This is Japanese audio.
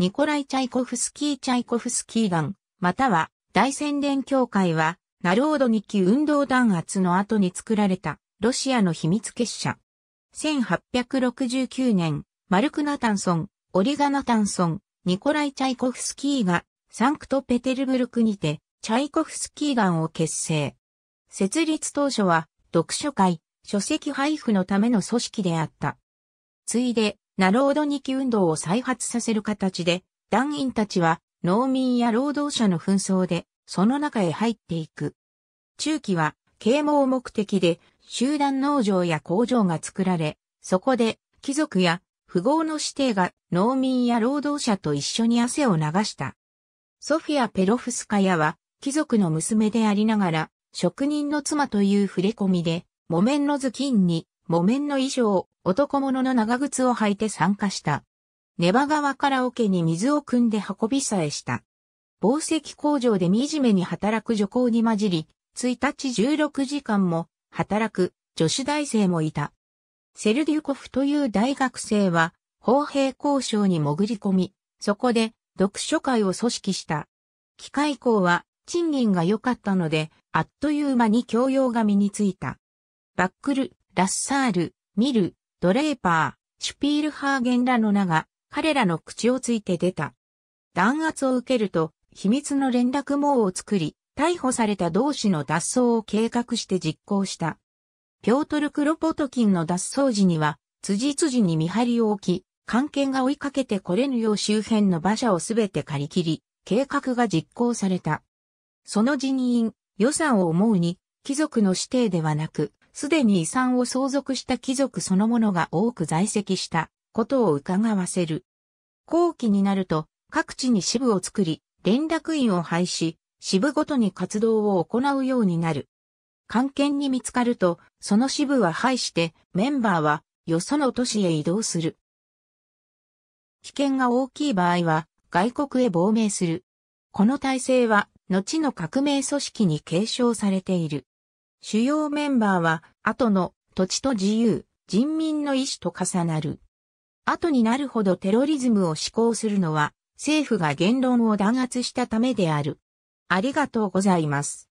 ニコライ・チャイコフスキー・チャイコフスキー団、または大宣伝協会は、ナロード2期運動弾圧の後に作られた、ロシアの秘密結社。1869年、マルク・ナタンソン、オリガ・ナタンソン、ニコライ・チャイコフスキーが、サンクトペテルブルクにて、チャイコフスキー団を結成。設立当初は、読書会、書籍配布のための組織であった。ついで、なード二期運動を再発させる形で、団員たちは農民や労働者の紛争で、その中へ入っていく。中期は、啓蒙目的で、集団農場や工場が作られ、そこで、貴族や富豪の指定が農民や労働者と一緒に汗を流した。ソフィア・ペロフスカヤは、貴族の娘でありながら、職人の妻という触れ込みで、木綿の頭巾に木綿の衣装、男物の長靴を履いて参加した。ネバ川から桶に水を汲んで運びさえした。宝石工場で惨めに働く女工に混じり、1日16時間も働く女子大生もいた。セルデュコフという大学生は、砲兵交渉に潜り込み、そこで読書会を組織した。機械工は賃金が良かったので、あっという間に教養が身についた。バックル、ラッサール、ミル、ドレーパー、シュピールハーゲンらの名が彼らの口をついて出た。弾圧を受けると秘密の連絡網を作り、逮捕された同士の脱走を計画して実行した。ピョートル・クロポトキンの脱走時には、辻辻に見張りを置き、関係が追いかけてこれぬよう周辺の馬車をすべて借り切り、計画が実行された。その辞任、予算を思うに、貴族の指定ではなく、すでに遺産を相続した貴族そのものが多く在籍したことを伺わせる。後期になると各地に支部を作り、連絡員を廃止、支部ごとに活動を行うようになる。関係に見つかると、その支部は廃してメンバーはよその都市へ移動する。危険が大きい場合は外国へ亡命する。この体制は後の革命組織に継承されている。主要メンバーは、後の土地と自由、人民の意志と重なる。後になるほどテロリズムを施行するのは、政府が言論を弾圧したためである。ありがとうございます。